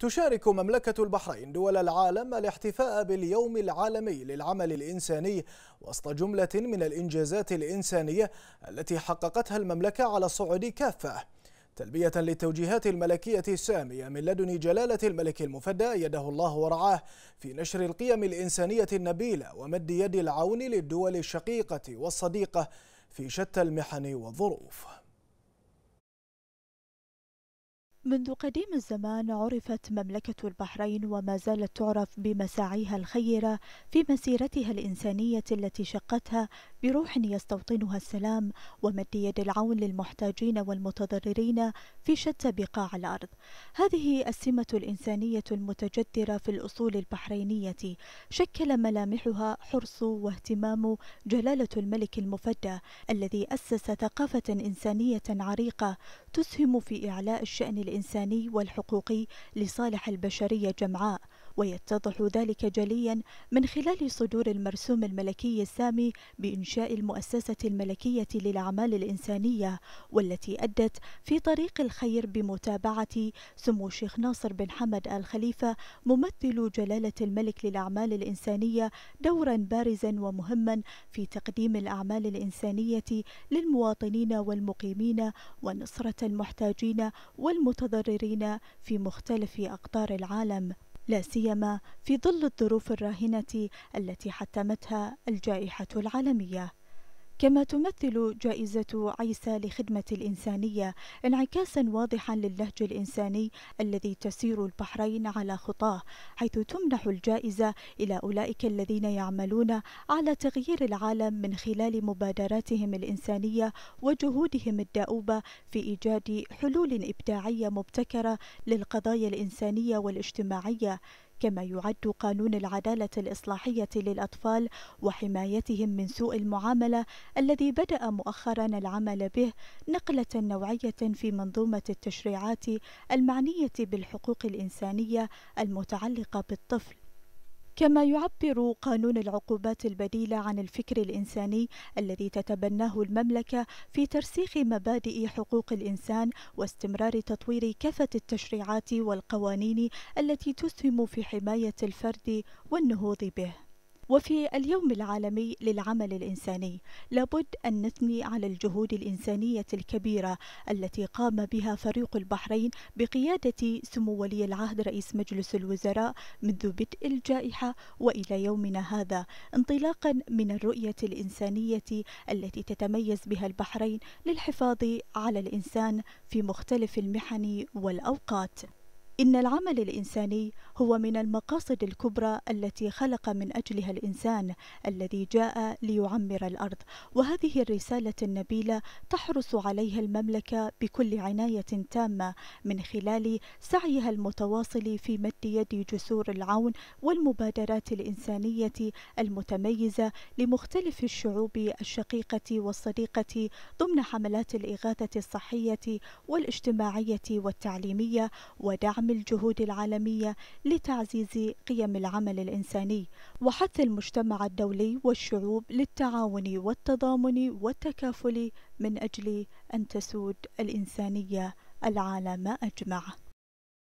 تشارك مملكة البحرين دول العالم الاحتفاء باليوم العالمي للعمل الإنساني وسط جملة من الإنجازات الإنسانية التي حققتها المملكة على الصعيد كافة تلبية للتوجيهات الملكية السامية من لدن جلالة الملك المفدى يده الله ورعاه في نشر القيم الإنسانية النبيلة ومد يد العون للدول الشقيقة والصديقة في شتى المحن والظروف منذ قديم الزمان عرفت مملكة البحرين وما زالت تعرف بمساعيها الخيرة في مسيرتها الإنسانية التي شقتها بروح يستوطنها السلام ومد يد العون للمحتاجين والمتضررين في شتى بقاع الأرض هذه السمة الإنسانية المتجذرة في الأصول البحرينية شكل ملامحها حرص واهتمام جلالة الملك المفدى الذي أسس ثقافة إنسانية عريقة تسهم في إعلاء الشأن الإنساني والحقوقي لصالح البشرية جمعاء ويتضح ذلك جليا من خلال صدور المرسوم الملكي السامي بإنشاء المؤسسة الملكية للأعمال الإنسانية والتي أدت في طريق الخير بمتابعة سمو الشيخ ناصر بن حمد آل خليفة ممثل جلالة الملك للأعمال الإنسانية دورا بارزا ومهما في تقديم الأعمال الإنسانية للمواطنين والمقيمين ونصرة المحتاجين والمتضررين في مختلف أقطار العالم لا سيما في ظل الظروف الراهنه التي حتمتها الجائحه العالميه كما تمثل جائزة عيسى لخدمة الإنسانية انعكاسا واضحا للنهج الإنساني الذي تسير البحرين على خطاه حيث تمنح الجائزة إلى أولئك الذين يعملون على تغيير العالم من خلال مبادراتهم الإنسانية وجهودهم الدؤوبة في إيجاد حلول إبداعية مبتكرة للقضايا الإنسانية والاجتماعية كما يعد قانون العدالة الإصلاحية للأطفال وحمايتهم من سوء المعاملة الذي بدأ مؤخرا العمل به نقلة نوعية في منظومة التشريعات المعنية بالحقوق الإنسانية المتعلقة بالطفل كما يعبر قانون العقوبات البديلة عن الفكر الإنساني الذي تتبناه المملكة في ترسيخ مبادئ حقوق الإنسان واستمرار تطوير كافة التشريعات والقوانين التي تسهم في حماية الفرد والنهوض به وفي اليوم العالمي للعمل الإنساني لابد أن نثني على الجهود الإنسانية الكبيرة التي قام بها فريق البحرين بقيادة سمو ولي العهد رئيس مجلس الوزراء منذ بدء الجائحة وإلى يومنا هذا انطلاقا من الرؤية الإنسانية التي تتميز بها البحرين للحفاظ على الإنسان في مختلف المحن والأوقات إن العمل الإنساني هو من المقاصد الكبرى التي خلق من أجلها الإنسان الذي جاء ليعمر الأرض، وهذه الرسالة النبيلة تحرص عليها المملكة بكل عناية تامة من خلال سعيها المتواصل في مد يد جسور العون والمبادرات الإنسانية المتميزة لمختلف الشعوب الشقيقة والصديقة ضمن حملات الإغاثة الصحية والاجتماعية والتعليمية ودعم ودعم الجهود العالمية لتعزيز قيم العمل الإنساني وحث المجتمع الدولي والشعوب للتعاون والتضامن والتكافل من أجل أن تسود الإنسانية العالم أجمع